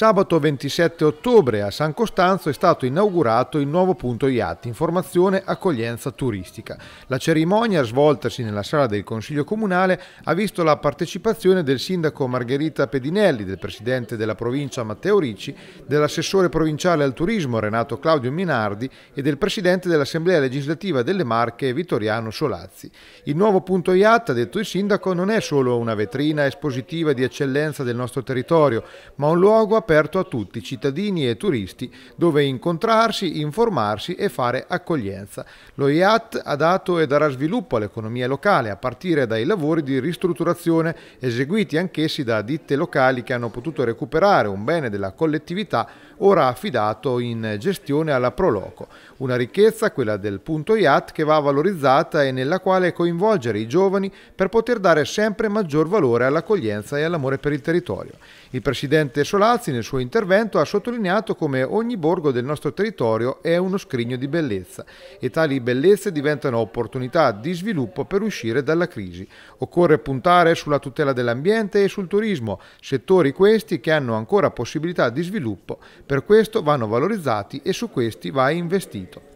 Sabato 27 ottobre a San Costanzo è stato inaugurato il nuovo punto IAT, Informazione Accoglienza Turistica. La cerimonia, svoltasi nella sala del Consiglio Comunale, ha visto la partecipazione del sindaco Margherita Pedinelli, del presidente della provincia Matteo Ricci, dell'assessore provinciale al turismo Renato Claudio Minardi e del presidente dell'Assemblea legislativa delle Marche Vittoriano Solazzi. Il nuovo punto IAT, ha detto il sindaco, non è solo una vetrina espositiva di eccellenza del nostro territorio, ma un luogo aperto aperto a tutti, cittadini e turisti, dove incontrarsi, informarsi e fare accoglienza. Lo IAT ha dato e darà sviluppo all'economia locale a partire dai lavori di ristrutturazione eseguiti anch'essi da ditte locali che hanno potuto recuperare un bene della collettività ora affidato in gestione alla Proloco. Una ricchezza, quella del punto IAT, che va valorizzata e nella quale coinvolgere i giovani per poter dare sempre maggior valore all'accoglienza e all'amore per il territorio. Il presidente Solazzi nel suo intervento ha sottolineato come ogni borgo del nostro territorio è uno scrigno di bellezza e tali bellezze diventano opportunità di sviluppo per uscire dalla crisi. Occorre puntare sulla tutela dell'ambiente e sul turismo, settori questi che hanno ancora possibilità di sviluppo, per questo vanno valorizzati e su questi va investito.